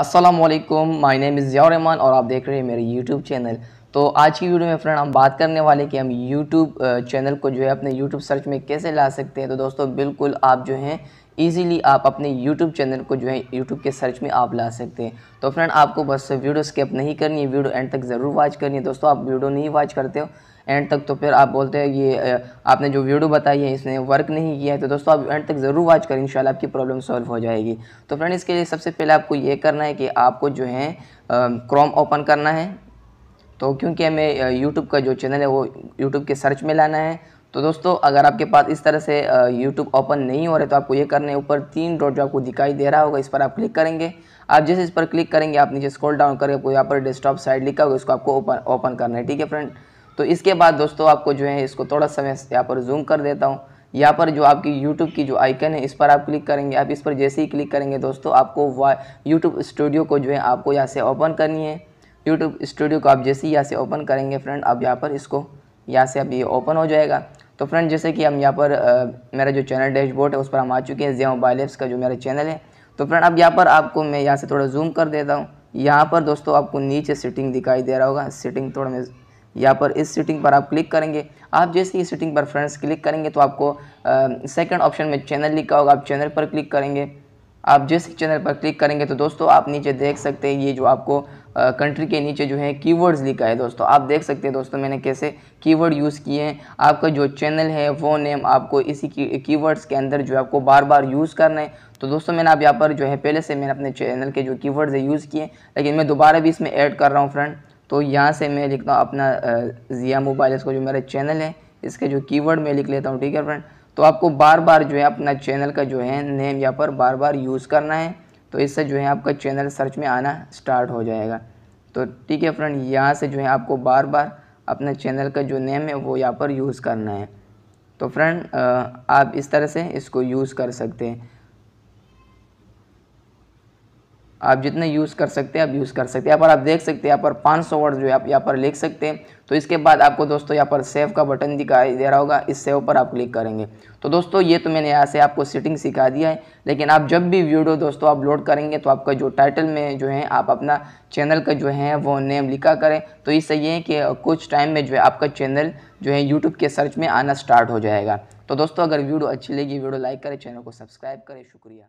Aslam my name is Zia Rahman और आप देख रहे हैं मेरे यूट्यूब चैनल तो आज की वीडियो में फ्रेंड हम बात करने वाले कि हम यूट्यूब चैनल को जो है अपने यूट्यूब सर्च में कैसे ला सकते हैं तो दोस्तों बिल्कुल आप जो हैं ईज़िली आप अपने YouTube चैनल को जो है YouTube के सर्च में आप ला सकते हैं तो फ्रेंड आपको बस वीडियो स्किप नहीं करनी है वीडियो एंड तक ज़रूर वाच करनी है दोस्तों आप वीडियो नहीं वॉच करते हो एंड तक तो फिर आप बोलते हैं ये आपने जो वीडियो बताई है इसने वर्क नहीं किया है तो दोस्तों आप एंड तक ज़रूर वाच करें इन आपकी प्रॉब्लम सॉल्व हो जाएगी तो फ्रेंड इसके लिए सबसे पहले आपको ये करना है कि आपको जो है क्रोम ओपन करना है तो क्योंकि हमें यूट्यूब का जो चैनल है वो यूट्यूब के सर्च में लाना है तो दोस्तों अगर आपके पास इस तरह से यूट्यूब ओपन नहीं हो रहा है तो आपको ये करने ऊपर तीन डॉट जो आपको दिखाई दे रहा होगा इस पर आप क्लिक करेंगे आप जैसे इस पर क्लिक करेंगे आप नीचे स्क्रॉल डाउन करके आपको यहाँ पर डेस्कटॉप साइड लिखा होगा इसको आपको ओपन ओपन करना है ठीक है फ्रेंड तो इसके बाद दोस्तों आपको जो है इसको थोड़ा समय यहाँ पर जूम कर देता हूँ यहाँ पर जो आपकी YouTube की जो आइकन है इस पर आप क्लिक करेंगे आप इस पर जैसे ही क्लिक करेंगे दोस्तों आपको वा यूट्यूब स्टूडियो को जो है आपको यहाँ से ओपन करनी है यूट्यूब स्टूडियो को आप जैसे ही यहाँ से ओपन करेंगे फ्रेंड अब यहाँ पर इसको यहाँ से अब ये ओपन हो जाएगा तो फ्रेंड जैसे कि हम यहाँ पर आ, मेरा जो चैनल डैशबोर्ड है उस पर हम आ चुके हैं जिया मोबाइल ऐप्स का जो मेरा चैनल है तो फ्रेंड अब यहाँ पर आपको मैं यहाँ से थोड़ा जूम कर देता हूँ यहाँ पर दोस्तों आपको नीचे सेटिंग दिखाई दे रहा होगा सेटिंग थोड़ा मैं यहाँ पर इस सेटिंग पर आप क्लिक करेंगे आप जैसे ही सेटिंग पर फ्रेंड्स क्लिक करेंगे तो आपको सेकंड ऑप्शन में चैनल लिखा होगा आप चैनल पर क्लिक करेंगे आप जिस चैनल पर क्लिक करेंगे तो दोस्तों आप नीचे देख सकते हैं ये जो आपको कंट्री के नीचे जो है कीवर्ड्स लिखा है दोस्तों आप देख सकते हैं दोस्तों मैंने कैसे कीवर्ड यूज़ किए हैं आपका जो चैनल है वो नेम आपको इसी की कीवर्ड्स के अंदर जो है आपको बार बार यूज़ करना है तो दोस्तों मैंने आप यहाँ पर जो है पहले से मैंने अपने चैनल के जो की है यूज़ किए लेकिन मैं दोबारा भी इसमें ऐड कर रहा हूँ फ्रेंड तो यहाँ से मैं लिखता हूँ अपना ज़िया मोबाइल इसको जो मेरा चैनल है इसके जो कीवर्ड मैं लिख लेता हूँ ठीक है फ्रेंड तो आपको बार बार जो है अपना चैनल का जो है नेम यहाँ पर बार बार यूज़ करना है तो इससे जो है आपका चैनल सर्च में आना स्टार्ट हो जाएगा तो ठीक है फ्रेंड यहाँ से जो है आपको बार बार अपना चैनल का जो नेम है वो यहाँ पर यूज़ करना है तो फ्रेंड आप इस तरह से इसको यूज़ कर सकते हैं आप जितने यूज़ कर सकते हैं आप यूज़ कर सकते हैं यहाँ पर आप देख सकते हैं यहाँ पर पाँच सौ वर्ड जो है आप यहाँ पर लिख सकते हैं तो इसके बाद आपको दोस्तों यहाँ पर सेव का बटन दिखाई दे रहा होगा इस सेव पर आप क्लिक करेंगे तो दोस्तों ये तो मैंने यहाँ से आपको सेटिंग सिखा दिया है लेकिन आप जब भी वीडियो दोस्तों अपलोड करेंगे तो आपका जो टाइटल में जो है आप अपना चैनल का जो है वो नेम लिखा करें तो इससे ये है कि कुछ टाइम में जो है आपका चैनल जो है यूट्यूब के सर्च में आना स्टार्ट हो जाएगा तो दोस्तों अगर वीडियो अच्छी लगी वीडियो लाइक करें चैनल को सब्सक्राइब करें शुक्रिया